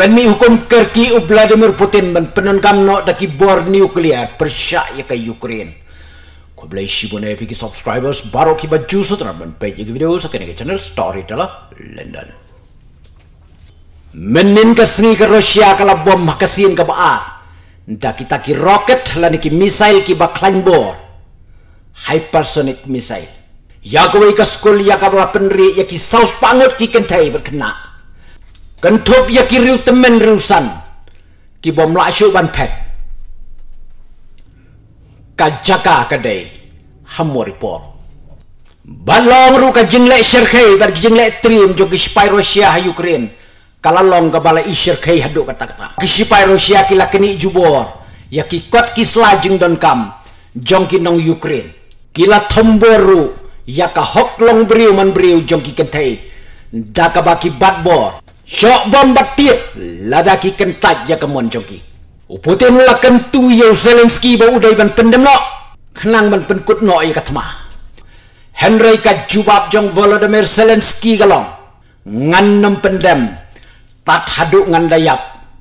Dan hukum kerki u Vladimir Putin men penenkam no daki bor nuklear persyak ya ke Ukraine. Kau boleh shibu na subscribers baru ki baju sutra men pay ki video sakene ke channel story tala London. Menin ke sengi ke Rusia kala bom makasin ke baa. Daki taki roket lan ki misail ki ba bor, Hypersonic misail. Ya kau ikas ya kau pernah penri, ya ki Pangot ki kentai berkena. กันทบยากิริวตะเมนริวสันกิบอมละชุบันแพ็กันจักากะเดยฮัมมอริปอร์บัลลองรูกะจิงเลเชอร์เคยกับจิงเลตรีมจกิสปายรัสเซียฮยูเครนกาลลองกับบาลอิเชอร์เคยฮัดดูกะตักตากิสปายรัสเซียกิลักนิจูบอร์ยากิคอดกิสลาจิงดอนคัมจงกินองยูเครนกิลาทอมบอรูยากะฮอกลองบริวมันบริวจงกิกันเทย์ดากะบากิบัดบอร์ Syok bom batir Ladaki kentat ya kemuan coki Uputin lah kentu ya Zelensky Bahu dari ban pendem lo Kenang ban penkut no ya katma Henry ka jubab jong Volodymyr Zelensky galong Ngan nem pendem Tat haduk ngan dayap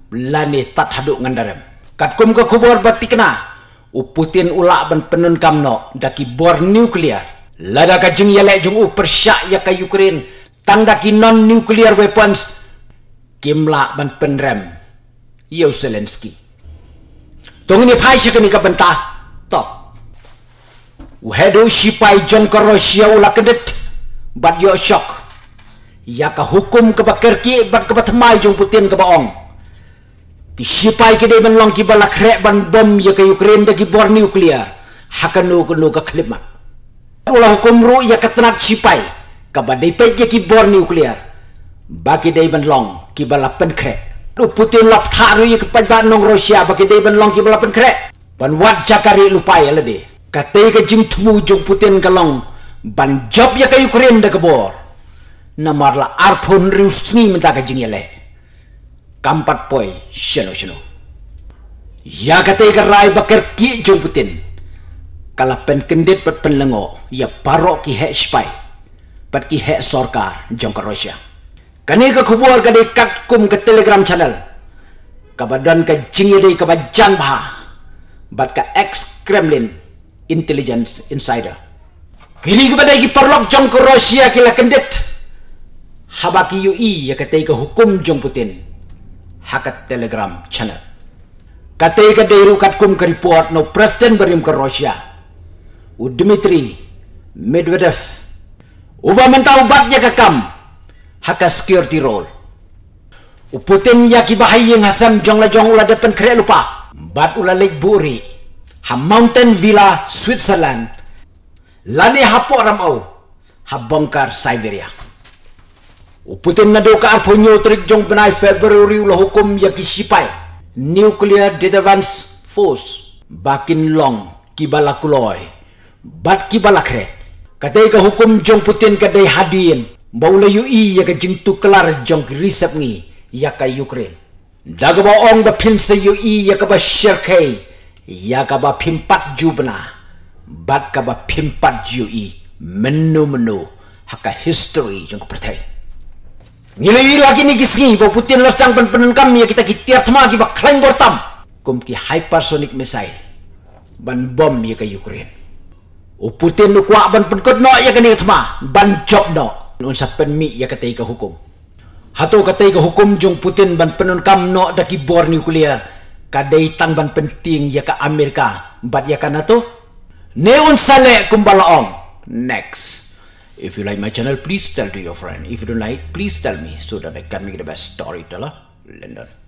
Lani tat haduk ngan darem Kat kum ke kubur berarti kena Uputin ulak ban penun kam no Daki bor nuklear lada Ladaka jeng yalek jong u ya ka Ukraine daki non nuklear weapons กิมละมันเป็นแรมเยวเซเลนสกี้ตรงนี้ไพ่ชกนี้ก็เป็นตาตอบอูเฮดูชิปายจงกรโรชิอาลักเดตบัดยอช็อกยากะฮุกุมกับเกิร์กีบัดกับทมายจงพุตินกับองติชิปายกีเดมันลองกีบัลักเรบันบอมยากะยูเครนดะกีบอร์นิวเคลียร์ฮักันูกันูกับคลิมาอุลาฮุกุมรู้ยากะตนัดชิปายกับเดย์เพจยากีบอร์นิวเคลียร์บากีเดมันลอง kì bà lập bên khẻ Lu Putin lập thả rưu yên kì bánh Rusia bagi kì đây bên lòng kì bà lập bên khẻ Bàn lede. chà kà rì lù bài Putin kalong. Ban job ya kayu Ukraine đà kà bò Nà mòr là arpon rưu sni mì tà kà jing yà lè Kàm bát bòi xinu xinu Yà rai bakar kèr kì Putin Kà lập bên kendit bật bên lăng ngò spai Bật sorkar jong kà Rusia Kani ka kubur ka dekat kum ke telegram channel. Ka badan ka jingi bajang bah. Bat ke ex Kremlin intelligence insider. Kini ka badai ki perlok jong ke Rusia ki la kendet. Haba ki UI e ya ka ka hukum jong Putin. Hakat telegram channel. Katai ke ka dei rukat kum ka report no presiden berim ke Rusia. U Dmitri Medvedev. Uba mentau batnya ke kamu haka security roll. Uputin ya kibahay yung hasam jong la jong ula depan kre lupa. Bat ula Lake Buri. Ha Mountain Villa, Switzerland. Lani hapo ramau. Ha bongkar Siberia. Uputin na doka arponyo trik jong benai February ula hukum ya kisipay. Nuclear Deterrence Force. Bakin long kibala kuloy. Bat kibala kre. Katay ka hukum jong Putin kadai hadiin. Mbaula yui ya ka jingtu kelar jong risap ngi ya ka Ukraine. Daga ba ong ba pimsa yui ya ka ba syarkai ya ka ba pimpat jubna. Bat ka ba pimpat yui menu-menu haka history jong pertai. Ngilai yui lagi ni kisngi ba putin los jang penen kam ya kita kitiar tema ki ba klaim gortam. Kum ki hypersonic missile ban bom ya ka Ukraine. O putin nukwa ban penkut no ya ka ni tema ban chok no nun sa penmi ya kata ika hukum. Hato kata ika hukum jung Putin ban penun kam no daki bor nuklear. Kadai tang ban penting ya ka Amerika. Bat ya kana tu. Ne un sale kumbala ong. Next. If you like my channel, please tell to your friend. If you don't like, please tell me so that I can make the best storyteller. London.